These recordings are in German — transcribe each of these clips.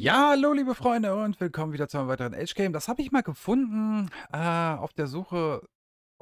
Ja, hallo liebe Freunde und willkommen wieder zu einem weiteren Age Game. Das habe ich mal gefunden äh, auf der Suche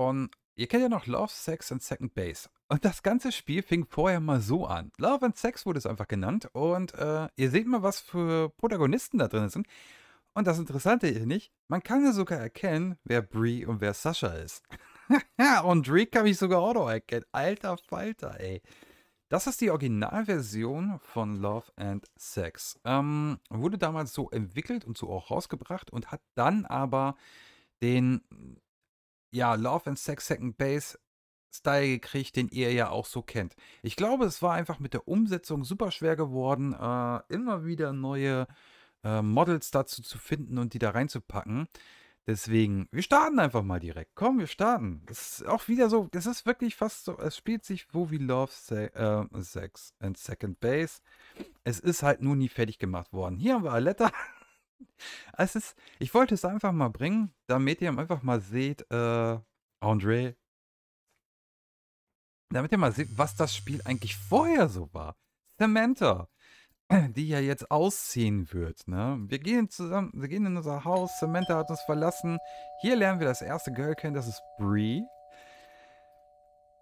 von, ihr kennt ja noch Love, Sex and Second Base. Und das ganze Spiel fing vorher mal so an. Love and Sex wurde es einfach genannt und äh, ihr seht mal, was für Protagonisten da drin sind. Und das Interessante ist nicht, man kann ja sogar erkennen, wer Brie und wer Sascha ist. und Drake kann ich sogar auch noch erkennen. Alter Falter, ey. Das ist die Originalversion von Love and Sex. Ähm, wurde damals so entwickelt und so auch rausgebracht und hat dann aber den ja, Love and Sex Second Base Style gekriegt, den ihr ja auch so kennt. Ich glaube, es war einfach mit der Umsetzung super schwer geworden, äh, immer wieder neue äh, Models dazu zu finden und die da reinzupacken. Deswegen, wir starten einfach mal direkt. Komm, wir starten. Das ist auch wieder so, das ist wirklich fast so, es spielt sich wo wie Love, Se äh, Sex and Second Base. Es ist halt nur nie fertig gemacht worden. Hier haben wir Aletta. Es ist, ich wollte es einfach mal bringen, damit ihr einfach mal seht, äh, André, damit ihr mal seht, was das Spiel eigentlich vorher so war. Samantha, die ja jetzt ausziehen wird. Ne? Wir gehen zusammen, wir gehen in unser Haus. Samantha hat uns verlassen. Hier lernen wir das erste Girl kennen, das ist Brie.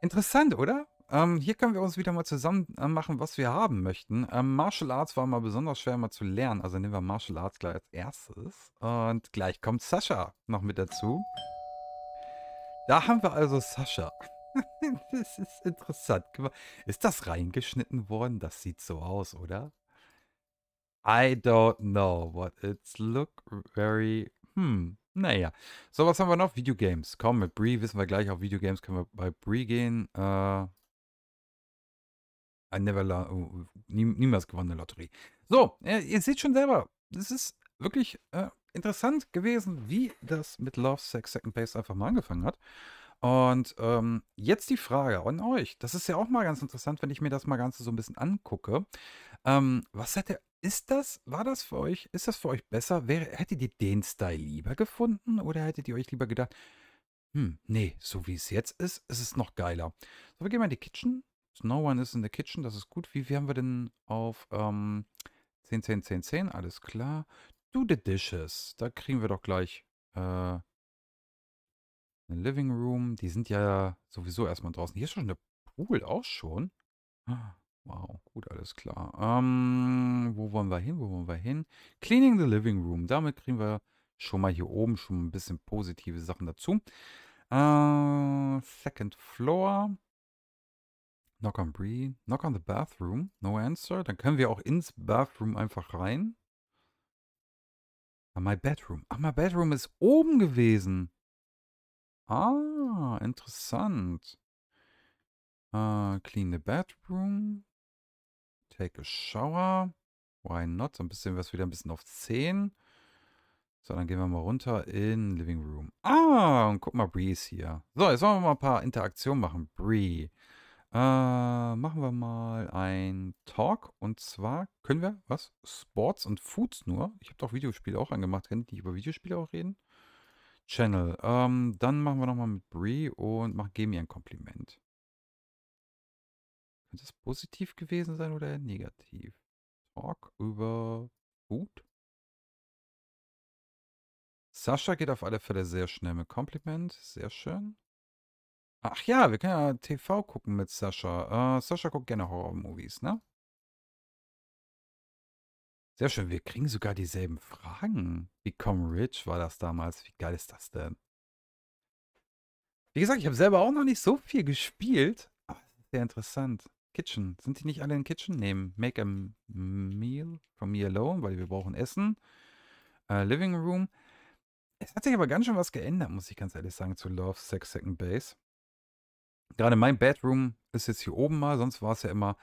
Interessant, oder? Ähm, hier können wir uns wieder mal zusammen äh, machen, was wir haben möchten. Ähm, Martial Arts war mal besonders schwer mal zu lernen, also nehmen wir Martial Arts gleich als erstes. Und gleich kommt Sascha noch mit dazu. Da haben wir also Sascha. das ist interessant. Ist das reingeschnitten worden? Das sieht so aus, oder? I don't know, what it's look very. Hm, naja. So, was haben wir noch? Videogames. Komm, mit Brie wissen wir gleich. Auf Videogames können wir bei Brie gehen. Äh, I never oh, nie, niemals gewonnene Lotterie. So, ihr, äh, ihr seht schon selber, es ist wirklich äh, interessant gewesen, wie das mit Love, Sex, Second Base einfach mal angefangen hat. Und ähm, jetzt die Frage an euch. Das ist ja auch mal ganz interessant, wenn ich mir das mal ganz so ein bisschen angucke. Ähm, was seid ihr ist das war das für euch ist das für euch besser? Wäre hättet ihr den Style lieber gefunden oder hättet ihr euch lieber gedacht, hm, nee, so wie es jetzt ist, ist es noch geiler. So, wir gehen mal in die Kitchen. no one is in the kitchen, das ist gut. Wie, wie haben wir denn auf ähm, 10, 10, 10, 10? Alles klar. Do the dishes. Da kriegen wir doch gleich äh, eine Living Room. Die sind ja sowieso erstmal draußen. Hier ist schon eine Pool, auch schon. Ah. Wow, gut, alles klar. Ähm, wo wollen wir hin? Wo wollen wir hin? Cleaning the Living Room. Damit kriegen wir schon mal hier oben schon ein bisschen positive Sachen dazu. Äh, second Floor. Knock on Bree. Knock on the Bathroom. No answer. Dann können wir auch ins Bathroom einfach rein. Ah, my Bedroom. Ah, my Bedroom ist oben gewesen. Ah, interessant. Uh, clean the bedroom. Take a shower. Why not? So ein bisschen was wieder ein bisschen auf 10. So, dann gehen wir mal runter in Living Room. Ah, und guck mal, Bree ist hier. So, jetzt wollen wir mal ein paar Interaktionen machen. Bree. Äh, machen wir mal ein Talk. Und zwar können wir, was? Sports und Foods nur. Ich habe doch Videospiele auch angemacht. Kennt ihr nicht über Videospiele auch reden? Channel. Ähm, dann machen wir nochmal mit Bree und mach, geben ihr ein Kompliment. Könnte das positiv gewesen sein oder negativ? Talk über Food? Sascha geht auf alle Fälle sehr schnell mit Kompliment. Sehr schön. Ach ja, wir können ja TV gucken mit Sascha. Äh, Sascha guckt gerne Horror-Movies, ne? Sehr schön, wir kriegen sogar dieselben Fragen. Become Rich war das damals. Wie geil ist das denn? Wie gesagt, ich habe selber auch noch nicht so viel gespielt. Aber sehr interessant. Kitchen. Sind die nicht alle in Kitchen? Nehmen. Make a meal from me alone, weil wir brauchen Essen. Uh, living Room. Es hat sich aber ganz schön was geändert, muss ich ganz ehrlich sagen, zu Love, Sex, Second Base. Gerade mein Bedroom ist jetzt hier oben mal, sonst war es ja immer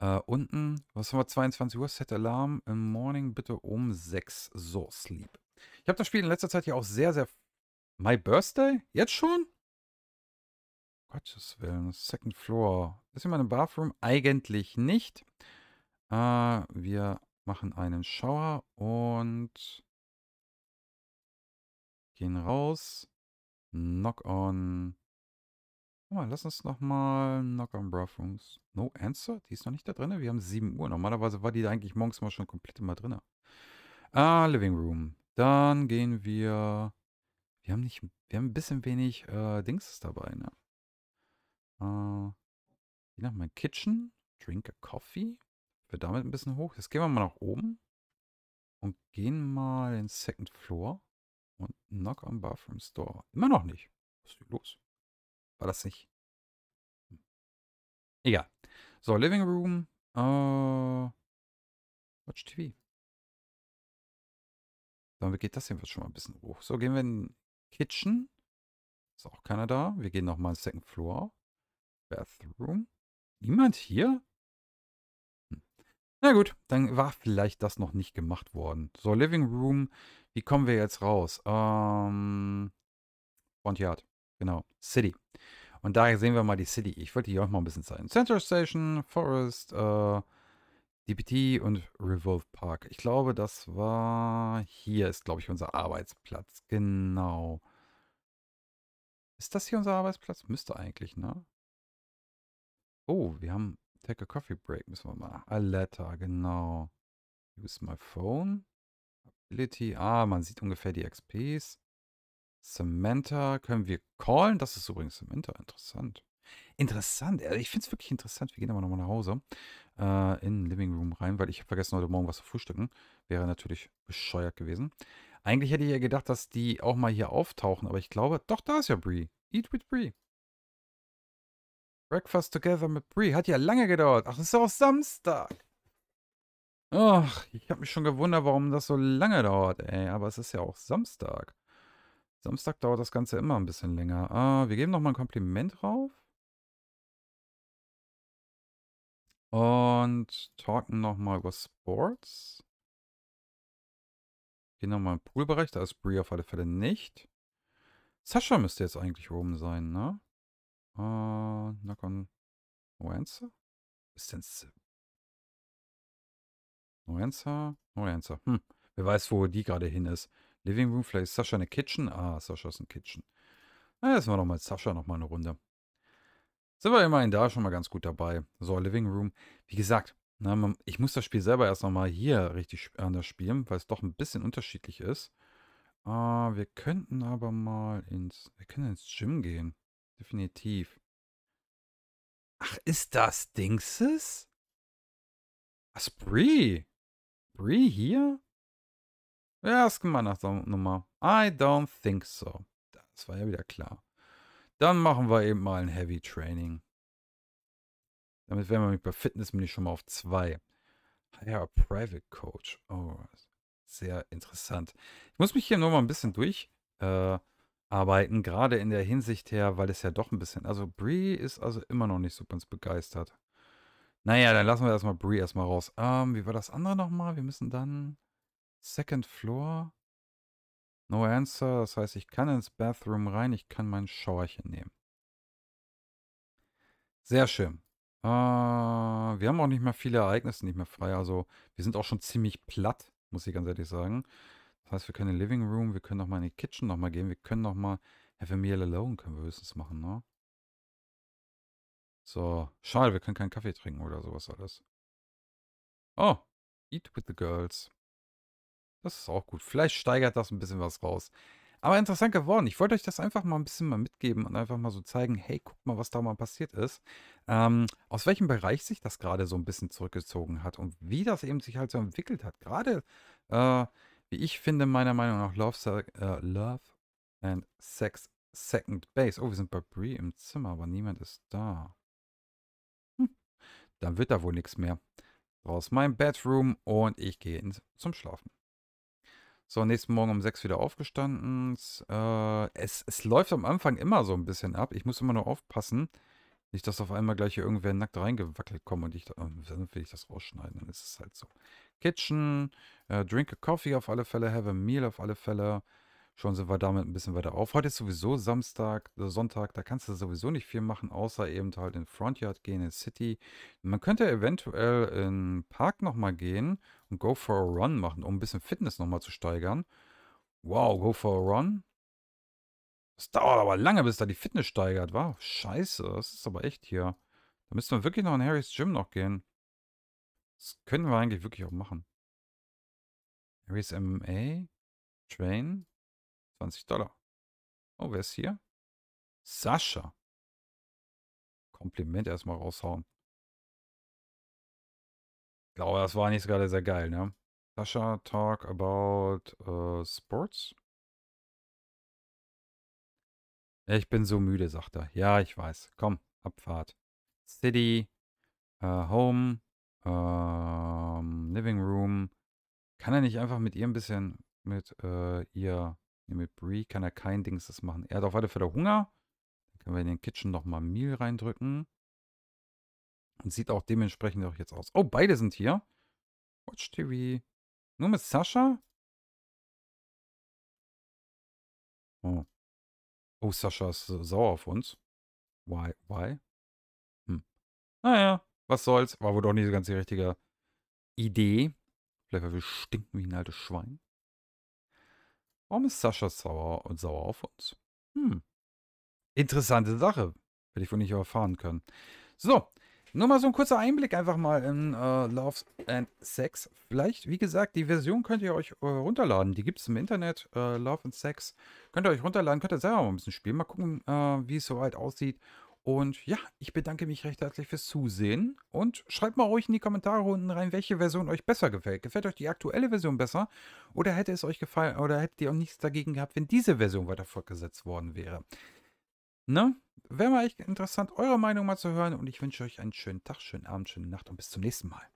äh, unten. Was haben wir? 22 Uhr, Set Alarm. Im Morning bitte um 6. So, Sleep. Ich habe das Spiel in letzter Zeit ja auch sehr, sehr. My Birthday? Jetzt schon? Watches Willen, Second Floor. Ist jemand im Bathroom? Eigentlich nicht. Äh, wir machen einen Shower und gehen raus. Knock on. Guck mal, lass uns nochmal Knock on Bathrooms. No Answer? Die ist noch nicht da drin. Wir haben 7 Uhr. Normalerweise war die da eigentlich morgens mal schon komplett immer drin. Ah, Living Room. Dann gehen wir. Wir haben nicht. Wir haben ein bisschen wenig äh, Dings dabei, ne? Äh, ich nach meinem Kitchen. Drink a Coffee. Wir damit ein bisschen hoch. Jetzt gehen wir mal nach oben. Und gehen mal in Second Floor. Und Knock on Bathroom Store. Immer noch nicht. Was ist denn los? War das nicht? Hm. Egal. So, Living Room. Äh, Watch TV. Dann geht das hier schon mal ein bisschen hoch. So, gehen wir in Kitchen. Ist auch keiner da. Wir gehen nochmal in Second Floor. Bathroom? Niemand hier? Hm. Na gut, dann war vielleicht das noch nicht gemacht worden. So, Living Room. Wie kommen wir jetzt raus? Ähm, Front Yard. Genau. City. Und da sehen wir mal die City. Ich wollte hier auch mal ein bisschen zeigen. Central Station, Forest, äh, DPT und Revolve Park. Ich glaube, das war. Hier ist, glaube ich, unser Arbeitsplatz. Genau. Ist das hier unser Arbeitsplatz? Müsste eigentlich, ne? Oh, wir haben Take a Coffee Break, müssen wir mal. Aletta, genau. Use my phone. Ability. Ah, man sieht ungefähr die XPs. Samantha können wir callen. Das ist übrigens Samantha. Interessant. Interessant. Äh, ich finde es wirklich interessant. Wir gehen aber nochmal nach Hause äh, in den Living Room rein, weil ich habe vergessen, heute Morgen was zu frühstücken. Wäre natürlich bescheuert gewesen. Eigentlich hätte ich ja gedacht, dass die auch mal hier auftauchen, aber ich glaube, doch, da ist ja Brie. Eat with Brie. Breakfast Together mit Brie. Hat ja lange gedauert. Ach, ist ja auch Samstag. Ach, ich habe mich schon gewundert, warum das so lange dauert, ey. Aber es ist ja auch Samstag. Samstag dauert das Ganze immer ein bisschen länger. Ah, wir geben nochmal ein Kompliment drauf. Und talken nochmal über Sports. Gehen nochmal im Poolbereich, da ist Brie auf alle Fälle nicht. Sascha müsste jetzt eigentlich oben sein, ne? Uh, No answer? Ist denn No answer? No answer. Hm. Wer weiß, wo die gerade hin ist. Living Room, vielleicht ist Sascha eine Kitchen? Ah, Sascha ist ein Kitchen. Na, jetzt machen wir nochmal Sascha noch eine Runde. Sind wir immerhin da schon mal ganz gut dabei. So, Living Room. Wie gesagt, na, man, ich muss das Spiel selber erst nochmal hier richtig anders spielen, weil es doch ein bisschen unterschiedlich ist. Uh, wir könnten aber mal ins, wir können ins Gym gehen. Definitiv. Ach, ist das Dingses? Was, Brie? Brie hier? Ja, es mal nach der Nummer. I don't think so. Das war ja wieder klar. Dann machen wir eben mal ein Heavy Training. Damit wären wir nämlich bei Fitness bin ich schon mal auf 2. Hire a Private Coach. Oh, sehr interessant. Ich muss mich hier nochmal ein bisschen durch äh, arbeiten, gerade in der Hinsicht her, weil es ja doch ein bisschen. Also Brie ist also immer noch nicht so ganz begeistert. Naja, dann lassen wir erstmal Brie erstmal raus. Ähm, wie war das andere nochmal? Wir müssen dann Second Floor. No answer. Das heißt, ich kann ins Bathroom rein, ich kann mein Schauerchen nehmen. Sehr schön. Äh, wir haben auch nicht mehr viele Ereignisse, nicht mehr frei. Also wir sind auch schon ziemlich platt, muss ich ganz ehrlich sagen. Das heißt, wir können in den Living Room, wir können nochmal in die Kitchen nochmal gehen, wir können nochmal Have a Meal Alone können wir höchstens machen, ne? So, schade, wir können keinen Kaffee trinken oder sowas alles. Oh, Eat with the Girls. Das ist auch gut. Vielleicht steigert das ein bisschen was raus. Aber interessant geworden. Ich wollte euch das einfach mal ein bisschen mal mitgeben und einfach mal so zeigen, hey, guck mal, was da mal passiert ist. Ähm, aus welchem Bereich sich das gerade so ein bisschen zurückgezogen hat und wie das eben sich halt so entwickelt hat. Gerade äh, wie ich finde, meiner Meinung nach Love, äh, Love and Sex Second Base. Oh, wir sind bei Brie im Zimmer, aber niemand ist da. Hm. Dann wird da wohl nichts mehr. Raus mein Bedroom und ich gehe zum Schlafen. So, nächsten Morgen um 6 wieder aufgestanden. Äh, es, es läuft am Anfang immer so ein bisschen ab. Ich muss immer nur aufpassen. Nicht, dass auf einmal gleich hier irgendwer nackt reingewackelt kommt und ich, äh, dann will ich das rausschneiden. Dann ist es halt so. Kitchen, äh, Drink a Coffee auf alle Fälle, Have a Meal auf alle Fälle. Schon sind wir damit ein bisschen weiter auf. Heute ist sowieso Samstag, äh, Sonntag, da kannst du sowieso nicht viel machen, außer eben halt in Frontyard gehen, in City. Man könnte eventuell in Park nochmal gehen und Go for a Run machen, um ein bisschen Fitness nochmal zu steigern. Wow, Go for a Run. Es dauert aber lange, bis da die Fitness steigert, war. Wow, scheiße, das ist aber echt hier. Da müsste man wirklich noch in Harrys Gym noch gehen. Das können wir eigentlich wirklich auch machen. Aries MMA. Train. 20 Dollar. Oh, wer ist hier? Sascha. Kompliment erstmal raushauen. Ich glaube, das war nicht gerade sehr geil, ne? Sascha, talk about uh, sports. Ich bin so müde, sagt er. Ja, ich weiß. Komm, Abfahrt. City, uh, Home, ähm, Living Room. Kann er nicht einfach mit ihr ein bisschen, mit äh, ihr, mit Brie, kann er kein Dings das machen. Er hat auf alle Fälle Hunger. Dann können wir in den Kitchen nochmal Meal reindrücken. Und sieht auch dementsprechend auch jetzt aus. Oh, beide sind hier. Watch TV. Nur mit Sascha? Oh. Oh, Sascha ist äh, sauer auf uns. Why? Why? Hm. Naja, was soll's, war wohl doch nicht so ganz die richtige Idee. Vielleicht, weil wir stinken wie ein altes Schwein. Warum ist Sascha sauer und sauer auf uns? Hm. Interessante Sache. Hätte ich wohl nicht erfahren können. So, nur mal so ein kurzer Einblick einfach mal in äh, Love and Sex. Vielleicht, wie gesagt, die Version könnt ihr euch äh, runterladen. Die gibt es im Internet. Äh, Love and Sex. Könnt ihr euch runterladen, könnt ihr selber mal ein bisschen spielen. Mal gucken, äh, wie es soweit aussieht. Und ja, ich bedanke mich recht herzlich fürs Zusehen und schreibt mal ruhig in die Kommentare unten rein, welche Version euch besser gefällt. Gefällt euch die aktuelle Version besser oder hätte es euch gefallen oder hättet ihr auch nichts dagegen gehabt, wenn diese Version weiter fortgesetzt worden wäre? Ne? Wäre mal echt interessant, eure Meinung mal zu hören und ich wünsche euch einen schönen Tag, schönen Abend, schöne Nacht und bis zum nächsten Mal.